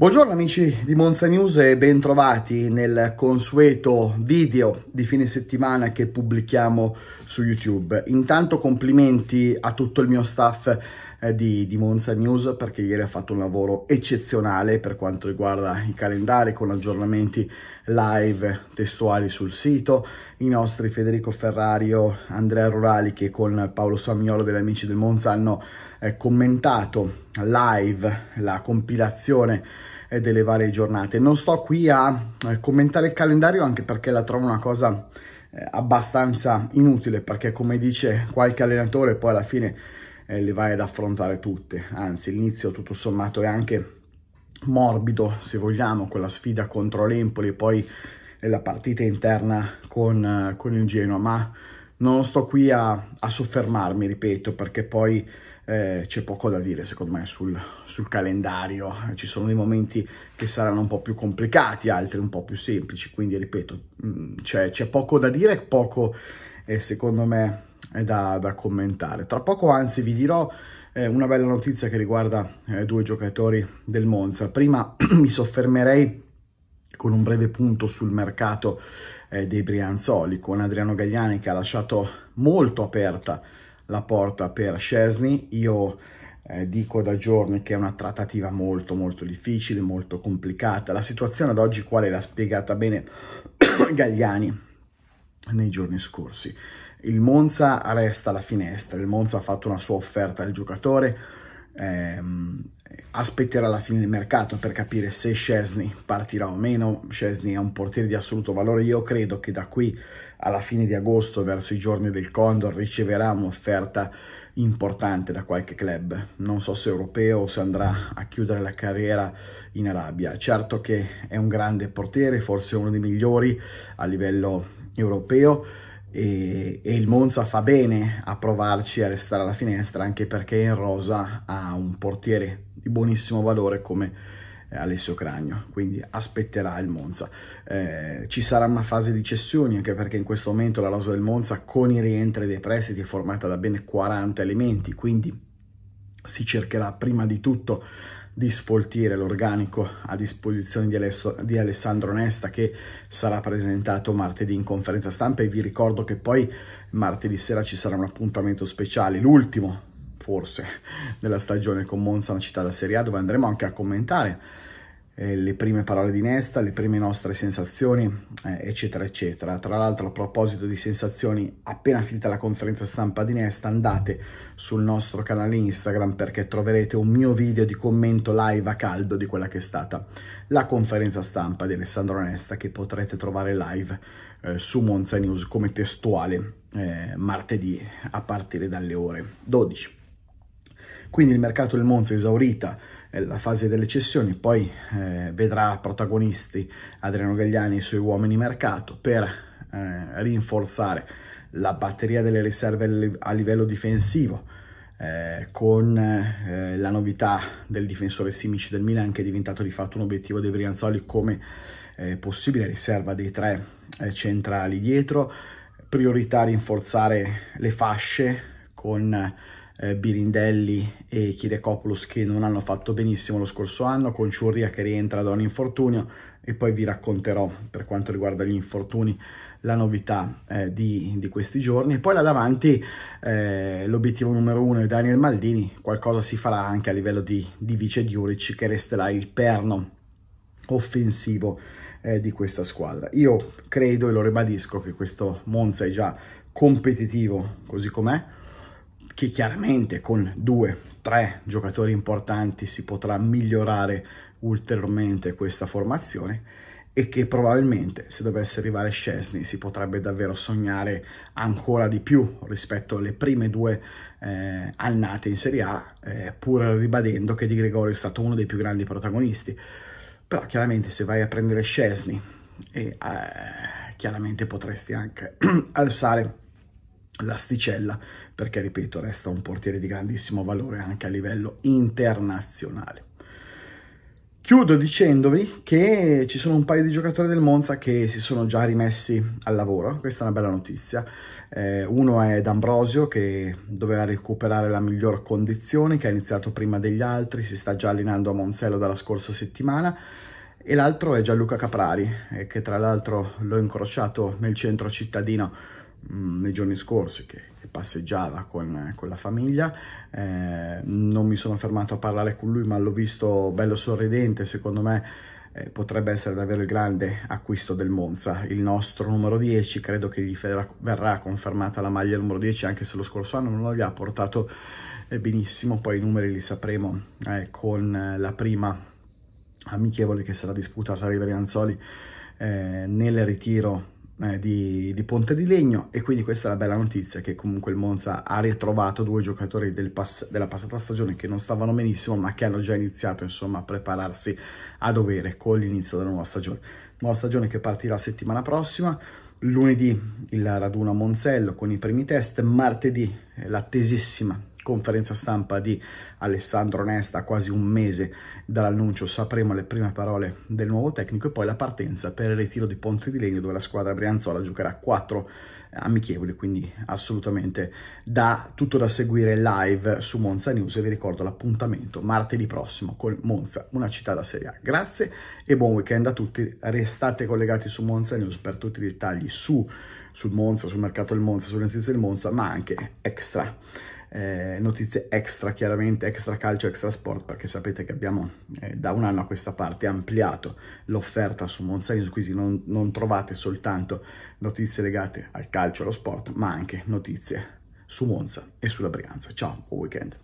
Buongiorno amici di Monza News e bentrovati nel consueto video di fine settimana che pubblichiamo su YouTube. Intanto complimenti a tutto il mio staff eh, di, di, Monza News perché ieri ha fatto un lavoro eccezionale per quanto riguarda i calendari con aggiornamenti live testuali sul sito, i nostri Federico Ferrario, Andrea Rurali che con Paolo Samiolo degli Amici del Monza hanno eh, commentato live la compilazione eh, delle varie giornate. Non sto qui a eh, commentare il calendario anche perché la trovo una cosa eh, abbastanza inutile perché come dice qualche allenatore poi alla fine eh, le vai ad affrontare tutte, anzi l'inizio tutto sommato è anche morbido se vogliamo con la sfida contro l'Empoli e poi eh, la partita interna con, con il Genoa, ma non sto qui a, a, soffermarmi, ripeto, perché poi eh, c'è poco da dire secondo me sul, sul, calendario, ci sono dei momenti che saranno un po' più complicati, altri un po' più semplici, quindi ripeto, mm, c'è poco da dire, poco eh, secondo me è da, da, commentare. Tra poco anzi vi dirò eh, una bella notizia che riguarda eh, due giocatori del Monza, prima mi soffermerei con un breve punto sul mercato eh, dei Brianzoli, con Adriano Gagliani che ha lasciato molto aperta la porta per Scesni. Io eh, dico da giorni che è una trattativa molto molto difficile, molto complicata. La situazione ad oggi quale l'ha spiegata bene Gagliani nei giorni scorsi. Il Monza resta alla finestra, il Monza ha fatto una sua offerta al giocatore, ehm, aspetterà la fine del mercato per capire se Scesni partirà o meno. Scesni è un portiere di assoluto valore, io credo che da qui alla fine di agosto verso i giorni del Condor riceverà un'offerta importante da qualche club, non so se europeo o se andrà a chiudere la carriera in Arabia. Certo che è un grande portiere, forse uno dei migliori a livello europeo e, e il Monza fa bene a provarci a restare alla finestra anche perché in rosa ha un portiere di buonissimo valore come eh, Alessio Cragno, quindi aspetterà il Monza. Eh, ci sarà una fase di cessioni anche perché in questo momento la rosa del Monza con i rientri dei prestiti è formata da ben 40 elementi, quindi si cercherà prima di tutto di sfoltire l'organico a disposizione di, Alessio, di, Alessandro Nesta che sarà presentato martedì in conferenza stampa e vi ricordo che poi martedì sera ci sarà un appuntamento speciale, l'ultimo forse della stagione con Monza, una città da Serie A, dove andremo anche a commentare eh, le prime parole di Nesta, le prime nostre sensazioni, eh, eccetera, eccetera. Tra l'altro, a proposito di sensazioni, appena finita la conferenza stampa di Nesta, andate sul nostro canale Instagram perché troverete un mio video di commento live a caldo di quella che è stata la conferenza stampa di Alessandro Nesta, che potrete trovare live eh, su Monza News come testuale eh, martedì a partire dalle ore 12. Quindi il mercato del Monza è esaurita la fase delle cessioni, poi eh, vedrà protagonisti Adriano Gagliani e i suoi uomini mercato per eh, rinforzare la batteria delle riserve a livello difensivo eh, con eh, la novità del difensore Simic del Milan che è diventato di fatto un obiettivo dei Brianzoli come eh, possibile riserva dei tre eh, centrali dietro, priorità rinforzare le fasce con eh, Birindelli e Chidecopoulos che non hanno fatto benissimo lo scorso anno, con Ciurria che rientra da un infortunio e poi vi racconterò per quanto riguarda gli infortuni la novità eh, di, di, questi giorni. Poi là davanti eh, l'obiettivo numero uno è Daniel Maldini, qualcosa si farà anche a livello di, di vice Diuric che resterà il perno offensivo eh, di questa squadra. Io credo e lo ribadisco che questo Monza è già competitivo così com'è, che chiaramente con due, tre giocatori importanti si potrà migliorare ulteriormente questa formazione e che probabilmente se dovesse arrivare Scesni si potrebbe davvero sognare ancora di più rispetto alle prime due eh, annate in Serie A, eh, pur ribadendo che Di Gregorio è stato uno dei più grandi protagonisti. Però chiaramente se vai a prendere Scesni, eh, chiaramente potresti anche alzare l'asticella perché ripeto resta un portiere di grandissimo valore anche a livello internazionale chiudo dicendovi che ci sono un paio di giocatori del Monza che si sono già rimessi al lavoro questa è una bella notizia eh, uno è D'Ambrosio che doveva recuperare la miglior condizione che ha iniziato prima degli altri si sta già allenando a Monzello dalla scorsa settimana e l'altro è Gianluca Caprari eh, che tra l'altro l'ho incrociato nel centro cittadino Mm, nei giorni scorsi che, che passeggiava con, con, la famiglia, eh, non mi sono fermato a parlare con lui ma l'ho visto bello sorridente, secondo me eh, potrebbe essere davvero il grande acquisto del Monza, il nostro numero 10, credo che gli verrà confermata la maglia numero 10 anche se lo scorso anno non gli ha portato eh, benissimo, poi i numeri li sapremo eh, con la prima amichevole che sarà disputata a Riveri Anzoli eh, nel ritiro eh, di, di, Ponte di Legno e quindi questa è la bella notizia che comunque il Monza ha ritrovato due giocatori del pass della passata stagione che non stavano benissimo ma che hanno già iniziato insomma a prepararsi a dovere con l'inizio della nuova stagione. Nuova stagione che partirà settimana prossima, lunedì il raduno a Monzello con i primi test, martedì eh, l'attesissima conferenza stampa di Alessandro Nesta quasi un mese dall'annuncio sapremo le prime parole del nuovo tecnico e poi la partenza per il ritiro di Ponte di Legno dove la squadra brianzola giocherà quattro amichevoli, quindi assolutamente da tutto da seguire live su Monza News e vi ricordo l'appuntamento martedì prossimo con Monza, una città da Serie A. Grazie e buon weekend a tutti, restate collegati su Monza News per tutti i dettagli su sul Monza, sul mercato del Monza, sulle notizie del Monza, ma anche extra eh, notizie extra, chiaramente extra calcio, extra sport, perché sapete che abbiamo eh, da un anno a questa parte ampliato l'offerta su Monzains, quindi non, non trovate soltanto notizie legate al calcio, e allo sport, ma anche notizie su Monza e sulla Brianza. Ciao, buon weekend!